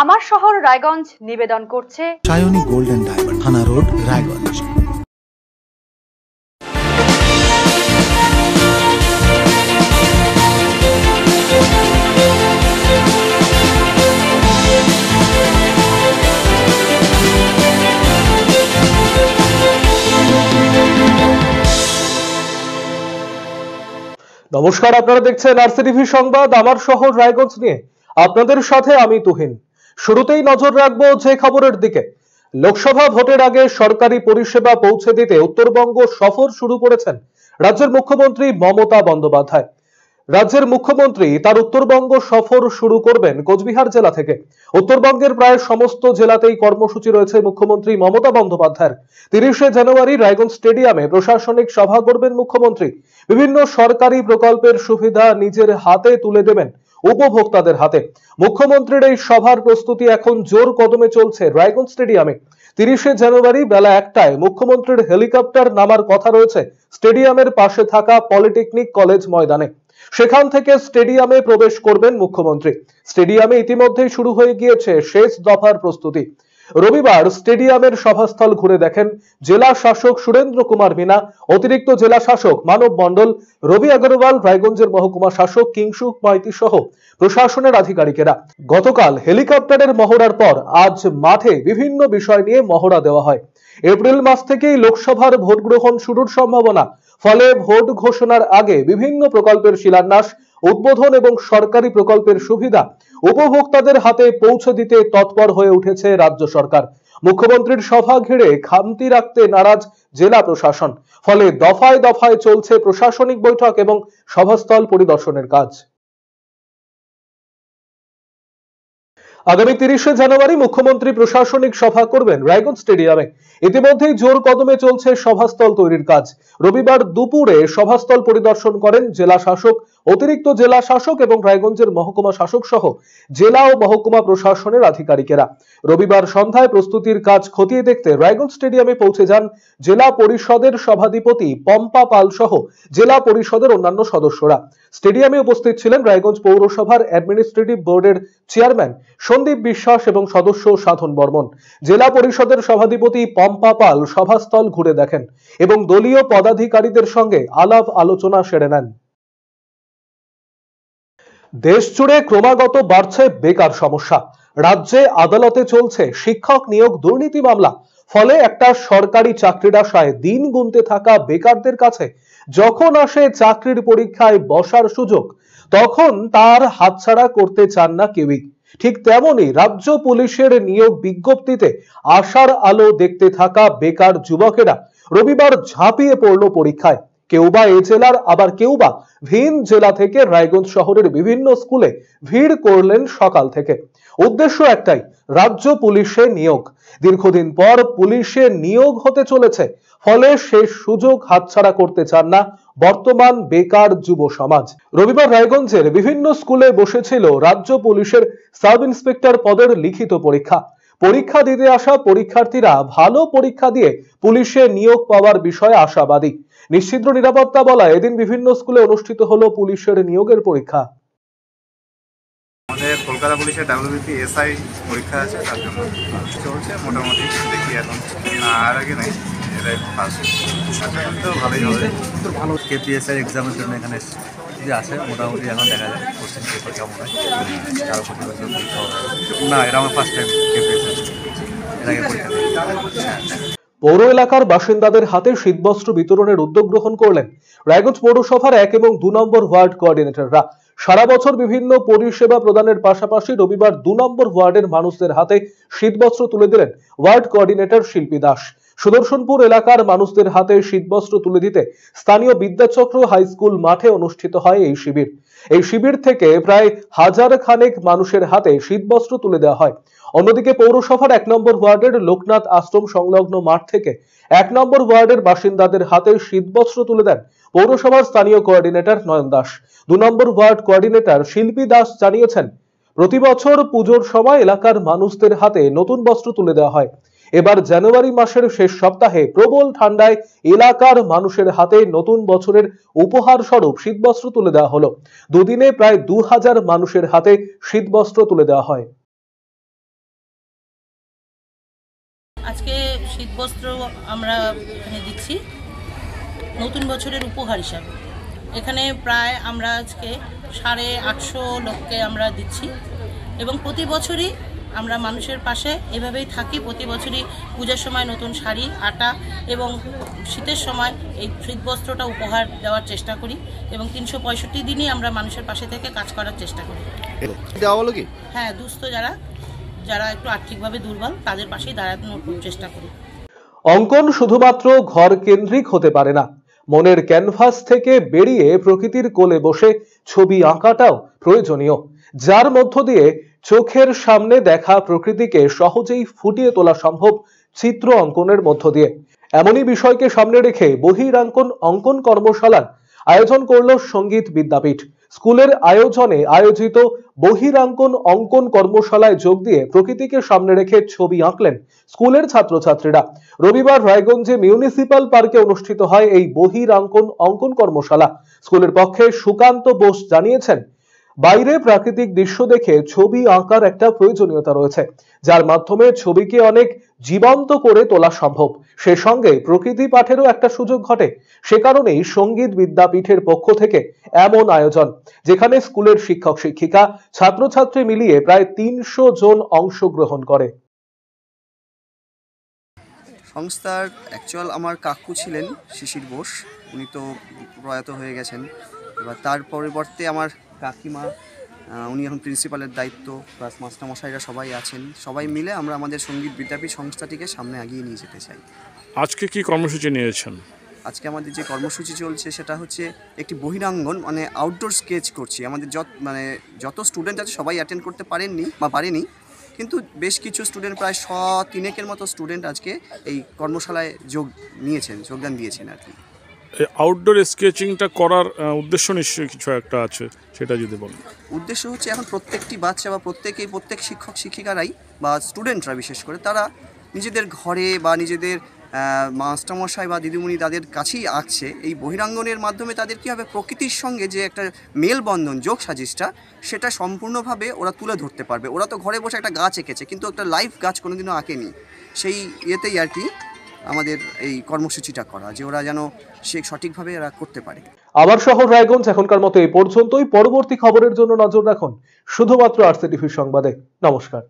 আমার শহর রায়গঞ্জ নিবেদন করছে সায়নী গোল্ডেন ডায়মন্ড থানা রোড রায়গঞ্জ নমস্কার আপনারা দেখছেন আরসি টিভি সংবাদ আমার শহর রায়গঞ্জ নিয়ে আপনাদের সাথে আমি তুহিন শুরুতেই নজর রাখবো যে খবরের দিকে লোকসভা ভোটের আগে সরকারি পরিষেবা পৌঁছে দিতে উত্তরবঙ্গ সফর শুরু করেছেন রাজ্যের মুখ্যমন্ত্রী মমতা বন্দ্যোপাধ্যায় রাজ্যের মুখ্যমন্ত্রী তার উত্তরবঙ্গ সফর শুরু করবেন কোচবিহার জেলা থেকে উত্তরবঙ্গের প্রায় সমস্ত জেলাতেই কর্মসূচি রয়েছে মুখ্যমন্ত্রী মমতা বন্দ্যোপাধ্যায়ের তিরিশে জানুয়ারি রায়গঞ্জ স্টেডিয়ামে প্রশাসনিক সভা করবেন মুখ্যমন্ত্রী বিভিন্ন সরকারি প্রকল্পের সুবিধা নিজের হাতে তুলে দেবেন উপভোক্তাদের হাতে মুখ্যমন্ত্রীর এই সভার প্রস্তুতি এখন জোর কদমে চলছে রায়গঞ্জ স্টেডিয়ামে তিরিশে জানুয়ারি বেলা একটায় মুখ্যমন্ত্রীর হেলিকপ্টার নামার কথা রয়েছে স্টেডিয়ামের পাশে থাকা পলিটেকনিক কলেজ ময়দানে সেখান থেকে স্টেডিয়ামে প্রবেশ করবেন মুখ্যমন্ত্রী স্টেডিয়ামে ইতিমধ্যেই শুরু হয়ে গিয়েছে শেষ দফার প্রস্তুতি রবিবার স্টেডিয়ামের সভাস্থল ঘুরে দেখেন জেলা শাসক সুরেন্দ্র কুমার মিনা অতিরিক্ত জেলা শাসক মানব মণ্ডল রবি আগরওয়াল রায়গঞ্জের মহকুমা শাসক কিংসুক মাইতি সহ প্রশাসনের আধিকারিকেরা গতকাল হেলিকপ্টারের মহড়ার পর আজ মাঠে বিভিন্ন বিষয় নিয়ে মহড়া দেওয়া হয় এপ্রিল মাস থেকেই লোকসভার ভোট গ্রহণ শুরুর সম্ভাবনা ফলে ভোট ঘোষণার আগে বিভিন্ন প্রকল্পের শিলান্যাস উদ্বোধন এবং সরকারি প্রকল্পের সুবিধা উপভোক্তাদের হাতে পৌঁছে দিতে তৎপর হয়ে উঠেছে রাজ্য সরকার মুখ্যমন্ত্রীর সভা ঘিরে খামতি রাখতে নারাজ জেলা প্রশাসন ফলে দফায় দফায় চলছে প্রশাসনিক বৈঠক এবং সভাস্থল পরিদর্শনের কাজ আগামী তিরিশে জানুয়ারি মুখ্যমন্ত্রী প্রশাসনিক সভা করবেন রায়গঞ্জ স্টেডিয়ামে ইতিমধ্যেই জোর কদমে চলছে সভাস্থল তৈরির কাজ রবিবার দুপুরে সভাস্থল পরিদর্শন করেন জেলা শাসক অতিরিক্ত জেলা শাসক এবং রায়গঞ্জের মহকুমা শাসক সহ জেলা ও মহকুমা প্রশাসনের আধিকারিকেরা রবিবার সন্ধ্যায় প্রস্তুতির কাজ খতিয়ে দেখতে রায়গঞ্জ স্টেডিয়ামে পৌঁছে যান জেলা পরিষদের সভাধিপতি পম্পা পাল সহ জেলা পরিষদের অন্যান্য সদস্যরা স্টেডিয়ামে উপস্থিত ছিলেন রায়গঞ্জ পৌরসভার অ্যাডমিনিস্ট্রেটিভ বোর্ডের চেয়ারম্যান সন্দীপ বিশ্বাস এবং সদস্য সাধন বর্মন জেলা পরিষদের সভাধিপতি পম্পা পাল সভাস্থল ঘুরে দেখেন এবং দলীয় পদাধিকারীদের সঙ্গে আলাপ আলোচনা সেরে নেন দেশ জুড়ে ক্রমাগত বাড়ছে বেকার সমস্যা রাজ্যে আদালতে চলছে শিক্ষক নিয়োগ দুর্নীতি মামলা ফলে একটা সরকারি চাকরির আশায় দিন গুনতে থাকা বেকারদের কাছে যখন আসে চাকরির পরীক্ষায় বসার সুযোগ তখন তার হাতছাড়া করতে চান না কেউই ঠিক তেমনই রাজ্য পুলিশের নিয়োগ বিজ্ঞপ্তিতে আশার আলো দেখতে থাকা বেকার যুবকেরা রবিবার ঝাঁপিয়ে পড়ল পরীক্ষায় কেউ বা এ জেলার আবার কেউ বা ভিন জেলা থেকে রায়গঞ্জ শহরের বিভিন্ন স্কুলে ভিড় করলেন সকাল থেকে উদ্দেশ্য একটাই রাজ্য পুলিশে নিয়োগ দীর্ঘদিন পর পুলিশে নিয়োগ হতে চলেছে ফলে সে সুযোগ হাতছাড়া করতে চান না বর্তমান বেকার যুব সমাজ রবিবার রায়গঞ্জের বিভিন্ন স্কুলে বসেছিল রাজ্য পুলিশের সাব ইন্সপেক্টর পদের লিখিত পরীক্ষা পরীক্ষা দিতে আসা পরীক্ষার্থীরা ভালো পরীক্ষা দিয়ে পুলিশে নিয়োগ পাওয়ার বিষয়ে আশাবাদী নিশ্চিদ্র নিরাপত্তা বলা এদিন বিভিন্ন স্কুলে অনুষ্ঠিত হলো পুলিশের নিয়োগের পরীক্ষা আমাদের কলকাতা পুলিশের ডাব্লিউবিপি এসআই পরীক্ষা আছে তার জন্য চলছে মোটামুটি দেখি এখন আর আগে নাই এটাই ফার্স্ট ভালোই হবে ভালো কেপিএসআই এক্সামের জন্য এখানে পরিস্থিতি আছে মোটামুটি এখন দেখা যায় কোশ্চেন পেপার কেমন হয় কারো প্রতি না এটা আমার ফার্স্ট টাইম পরীক্ষা পৌর এলাকার বাসিন্দাদের হাতে শীতবস্ত্র বিতরণের উদ্যোগ গ্রহণ করলেন রায়গঞ্জ পৌরসভার এক এবং দু নম্বর ওয়ার্ড কোঅর্ডিনেটররা সারা বছর বিভিন্ন পরিষেবা প্রদানের পাশাপাশি রবিবার দু নম্বর ওয়ার্ডের মানুষদের হাতে শীতবস্ত্র তুলে দিলেন ওয়ার্ড কোঅর্ডিনেটর শিল্পী দাস সুদর্শনপুর এলাকার মানুষদের হাতে শীতবস্ত্র তুলে দিতে স্থানীয় বিদ্যাচক্র হাই স্কুল মাঠে অনুষ্ঠিত হয় এই শিবির এই শিবির থেকে প্রায় হাজার খানেক মানুষের হাতে শীতবস্ত্র তুলে দেওয়া হয় অন্যদিকে পৌরসভার এক নম্বর ওয়ার্ডের লোকনাথ আশ্রম সংলগ্ন মাঠ থেকে এক নম্বর ওয়ার্ডের বাসিন্দাদের হাতে শীতবস্ত্র তুলে দেন পৌরসভার স্থানীয় কোয়ার্ডিনেটর নয়ন দাস দু নম্বর ওয়ার্ড কোয়ার্ডিনেটর শিল্পী দাস জানিয়েছেন প্রতি বছর পুজোর সময় এলাকার মানুষদের হাতে নতুন বস্ত্র তুলে দেওয়া হয় এবার জানুয়ারি মাসের শেষ সপ্তাহে প্রবল ঠান্ডায় এলাকার মানুষের হাতে নতুন বছরের উপহার স্বরূপ শীতবস্ত্র তুলে দেওয়া হলো দুদিনে প্রায় দু হাজার মানুষের হাতে শীতবস্ত্র তুলে দেওয়া হয় আজকে শীতবস্ত্র আমরা এখানে দিচ্ছি নতুন বছরের উপহার হিসাবে এখানে প্রায় আমরা আজকে সাড়ে আটশো লোককে আমরা দিচ্ছি এবং প্রতি বছরই আমরা মানুষের পাশে এভাবেই থাকি প্রতি বছরই পূজার সময় নতুন শাড়ি আটা এবং শীতের সময় এই শীতবস্ত্রটা উপহার দেওয়ার চেষ্টা করি এবং তিনশো দিনই আমরা মানুষের পাশে থেকে কাজ করার চেষ্টা করি হ্যাঁ দুস্থ যারা যারা একটু আর্থিকভাবে দুর্বল তাদের পাশেই দাঁড়ানোর চেষ্টা করি অঙ্কন শুধুমাত্র ঘর কেন্দ্রিক হতে পারে না মনের ক্যানভাস থেকে বেরিয়ে প্রকৃতির কোলে বসে ছবি আঁকাটাও প্রয়োজনীয় যার মধ্য দিয়ে চোখের সামনে দেখা প্রকৃতিকে সহজেই ফুটিয়ে তোলা সম্ভব চিত্র অঙ্কনের মধ্য দিয়ে এমনই বিষয়কে সামনে রেখে বহিরাঙ্কন অঙ্কন কর্মশালার আয়োজন করল সঙ্গীত বিদ্যাপীঠ স্কুলের আয়োজনে আয়োজিত বহিরাঙ্কন অঙ্কন কর্মশালায় যোগ দিয়ে প্রকৃতিকে সামনে রেখে ছবি আঁকলেন স্কুলের ছাত্রছাত্রীরা রবিবার রায়গঞ্জে মিউনিসিপাল পার্কে অনুষ্ঠিত হয় এই বহিরাঙ্কন অঙ্কন কর্মশালা স্কুলের পক্ষে সুকান্ত বোস জানিয়েছেন বাইরে প্রাকৃতিক দৃশ্য দেখে ছবি আঁকার একটা প্রয়োজনীয়তা রয়েছে যার মাধ্যমে ছবিকে অনেক জীবন্ত করে তোলা সম্ভব সে সঙ্গে প্রকৃতি পাঠেরও একটা সুযোগ ঘটে সে কারণেই সঙ্গীত বিদ্যাপীঠের পক্ষ থেকে এমন আয়োজন যেখানে স্কুলের শিক্ষক শিক্ষিকা ছাত্রছাত্রী মিলিয়ে প্রায় তিনশো জন অংশগ্রহণ করে সংস্থার অ্যাকচুয়াল আমার কাকু ছিলেন শিশির বোস উনি তো প্রয়াত হয়ে গেছেন এবার তার পরিবর্তে আমার কাকিমা উনি এখন প্রিন্সিপালের দায়িত্ব প্লাস মাস্টারমশাইরা সবাই আছেন সবাই মিলে আমরা আমাদের সঙ্গীত বিদ্যাপীঠ সংস্থাটিকে সামনে এগিয়ে নিয়ে যেতে চাই আজকে কি কর্মসূচি নিয়েছেন আজকে আমাদের যে কর্মসূচি চলছে সেটা হচ্ছে একটি বহিরাঙ্গন মানে আউটডোর স্কেচ করছি আমাদের যত মানে যত স্টুডেন্ট আছে সবাই অ্যাটেন্ড করতে পারেননি বা পারেনি কিন্তু বেশ কিছু স্টুডেন্ট প্রায় শ তিনেকের মতো স্টুডেন্ট আজকে এই কর্মশালায় যোগ নিয়েছেন যোগদান দিয়েছেন আর কি আউটডোর স্কেচিংটা করার উদ্দেশ্য নিশ্চয়ই কিছু একটা আছে সেটা যদি বলেন উদ্দেশ্য হচ্ছে এখন প্রত্যেকটি বাচ্চা বা প্রত্যেকেই প্রত্যেক শিক্ষক শিক্ষিকারাই বা স্টুডেন্টরা বিশেষ করে তারা নিজেদের ঘরে বা নিজেদের মাস্টারমশাই বা দিদিমণি তাদের কাছেই আঁকছে এই বহিরাঙ্গনের মাধ্যমে তাদের কীভাবে হবে প্রকৃতির সঙ্গে যে একটা মেলবন্ধন যোগ সাজিশটা সেটা সম্পূর্ণভাবে ওরা তুলে ধরতে পারবে ওরা তো ঘরে বসে একটা গাছ এঁকেছে কিন্তু একটা লাইফ গাছ কোনোদিনও আঁকেনি সেই ইয়েতেই আর কি আমাদের এই কর্মসূচিটা করা যে ওরা যেন সে সঠিকভাবে এরা করতে পারে আবার শহর রায়গঞ্জ এখনকার মতো এই পর্যন্তই পরবর্তী খবরের জন্য নজর রাখুন শুধুমাত্র আরসিটিভির সংবাদে নমস্কার